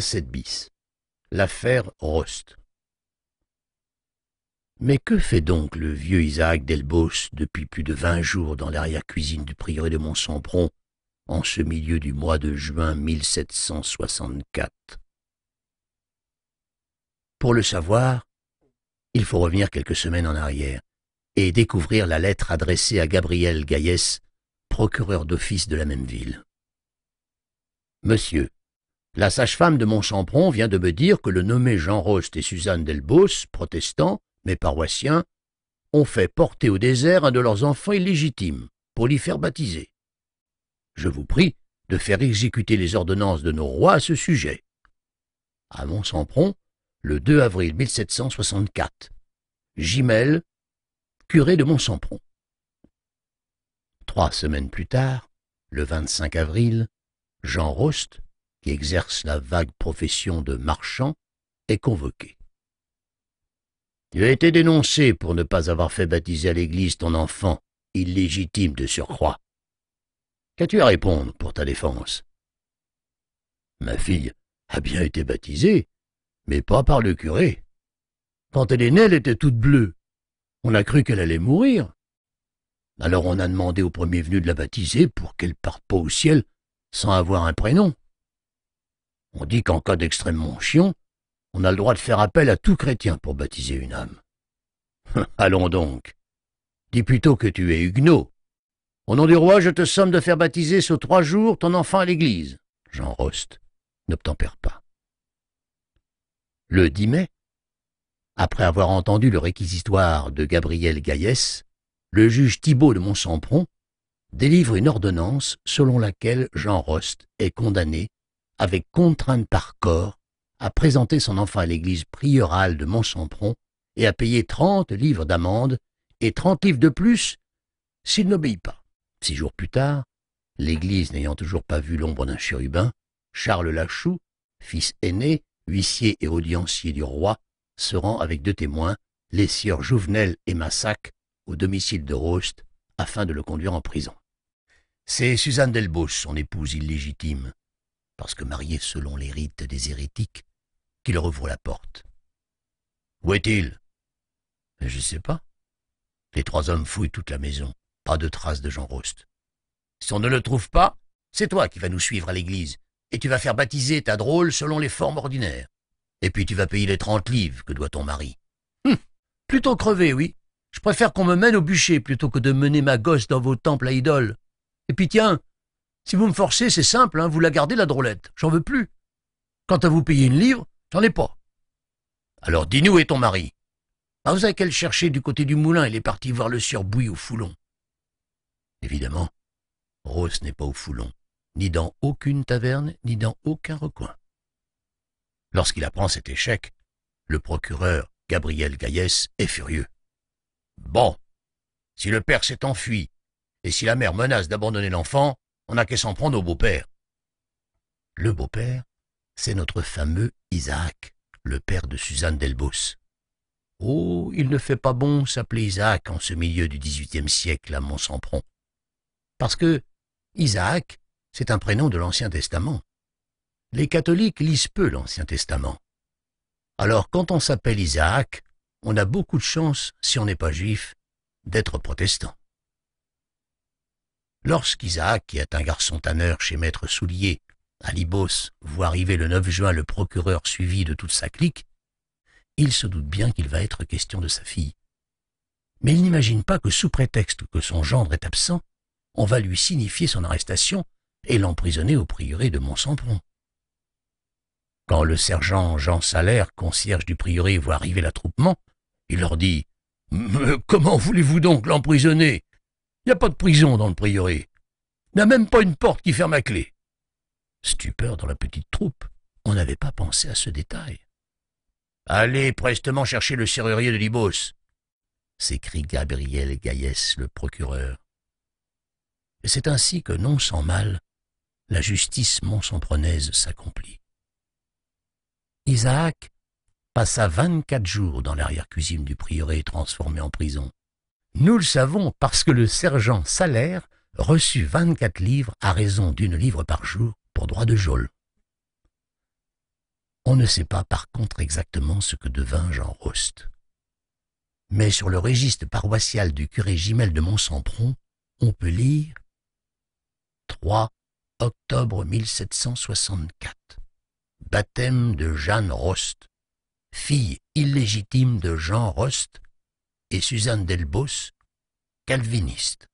7 bis. L'affaire Rost. Mais que fait donc le vieux Isaac Delbos depuis plus de vingt jours dans l'arrière-cuisine du prieuré de mont en ce milieu du mois de juin 1764 Pour le savoir, il faut revenir quelques semaines en arrière et découvrir la lettre adressée à Gabriel Gaillès, procureur d'office de la même ville. Monsieur, la sage-femme de Montchampron vient de me dire que le nommé Jean Rost et Suzanne Delbos, protestants, mais paroissiens, ont fait porter au désert un de leurs enfants illégitimes pour l'y faire baptiser. Je vous prie de faire exécuter les ordonnances de nos rois à ce sujet. À mont le 2 avril 1764. Gimel, curé de Montsampron. Trois semaines plus tard, le 25 avril, Jean Rost, qui exerce la vague profession de marchand, est convoqué. Tu as été dénoncé pour ne pas avoir fait baptiser à l'Église ton enfant, illégitime de surcroît. Qu'as-tu à répondre pour ta défense Ma fille a bien été baptisée, mais pas par le curé. Quand elle est née, elle était toute bleue. On a cru qu'elle allait mourir. Alors on a demandé au premier venu de la baptiser pour qu'elle parte pas au ciel sans avoir un prénom. On dit qu'en cas d'extrême monchion, on a le droit de faire appel à tout chrétien pour baptiser une âme. Allons donc. Dis plutôt que tu es huguenot. Au nom du roi, je te somme de faire baptiser sous trois jours ton enfant à l'église. Jean Rost n'obtempère pas. Le 10 mai, après avoir entendu le réquisitoire de Gabriel Gaillès, le juge Thibault de Montsampron délivre une ordonnance selon laquelle Jean Rost est condamné avec contrainte par corps à présenter son enfant à l'église priorale de Montsempron et à payer trente livres d'amende et trente livres de plus s'il n'obéit pas. Six jours plus tard, l'église n'ayant toujours pas vu l'ombre d'un chérubin, Charles Lachoux, fils aîné, huissier et audiencier du roi, se rend avec deux témoins, les sieurs Jouvenel et Massac, au domicile de Rost, afin de le conduire en prison. C'est Suzanne Delbos, son épouse illégitime, parce que marié selon les rites des hérétiques, qu'il ouvre la porte. Où est-il Je sais pas. Les trois hommes fouillent toute la maison. Pas de trace de Jean Rost. Si on ne le trouve pas, c'est toi qui vas nous suivre à l'église, et tu vas faire baptiser ta drôle selon les formes ordinaires. Et puis tu vas payer les trente livres que doit ton mari. Hum, plutôt crever, oui. Je préfère qu'on me mène au bûcher plutôt que de mener ma gosse dans vos temples à idoles. Et puis tiens, si vous me forcez, c'est simple, hein, vous la gardez la drôlette. J'en veux plus. Quant à vous payer une livre, j'en ai pas. Alors dis-nous et ton mari. Ah, vous avez qu'à le chercher du côté du moulin, il est parti voir le sieur au foulon. Évidemment, Rose n'est pas au foulon, ni dans aucune taverne, ni dans aucun recoin. Lorsqu'il apprend cet échec, le procureur, Gabriel Gaillès, est furieux. Bon, si le père s'est enfui, et si la mère menace d'abandonner l'enfant, on n'a qu'à s'en prendre au beau-père. Le beau-père, c'est notre fameux Isaac, le père de Suzanne Delbos. Oh, il ne fait pas bon s'appeler Isaac en ce milieu du XVIIIe siècle à Mont-Sampron. Parce que Isaac, c'est un prénom de l'Ancien Testament. Les catholiques lisent peu l'Ancien Testament. Alors quand on s'appelle Isaac, on a beaucoup de chance, si on n'est pas juif, d'être protestant. Lorsqu'Isaac, qui est un garçon tanneur chez maître Soulier, à Libos, voit arriver le 9 juin le procureur suivi de toute sa clique, il se doute bien qu'il va être question de sa fille. Mais il n'imagine pas que sous prétexte que son gendre est absent, on va lui signifier son arrestation et l'emprisonner au prieuré de mont Quand le sergent Jean Salaire, concierge du prieuré, voit arriver l'attroupement, il leur dit « Comment voulez-vous donc l'emprisonner il n'y a pas de prison dans le prieuré. Il n'y a même pas une porte qui ferme à clé. Stupeur dans la petite troupe, on n'avait pas pensé à ce détail. Allez prestement chercher le serrurier de Libos, s'écrie Gabriel Gaïès, le procureur. Et c'est ainsi que, non sans mal, la justice mont s'accomplit. Isaac passa vingt-quatre jours dans l'arrière-cuisine du prieuré transformé en prison. Nous le savons parce que le sergent Salaire reçut 24 livres à raison d'une livre par jour pour droit de geôle. On ne sait pas par contre exactement ce que devint Jean Rost. Mais sur le registre paroissial du curé Gimel de Montsampron, on peut lire 3 octobre 1764. Baptême de Jeanne Rost, fille illégitime de Jean Rost, et Suzanne Delbos, calviniste.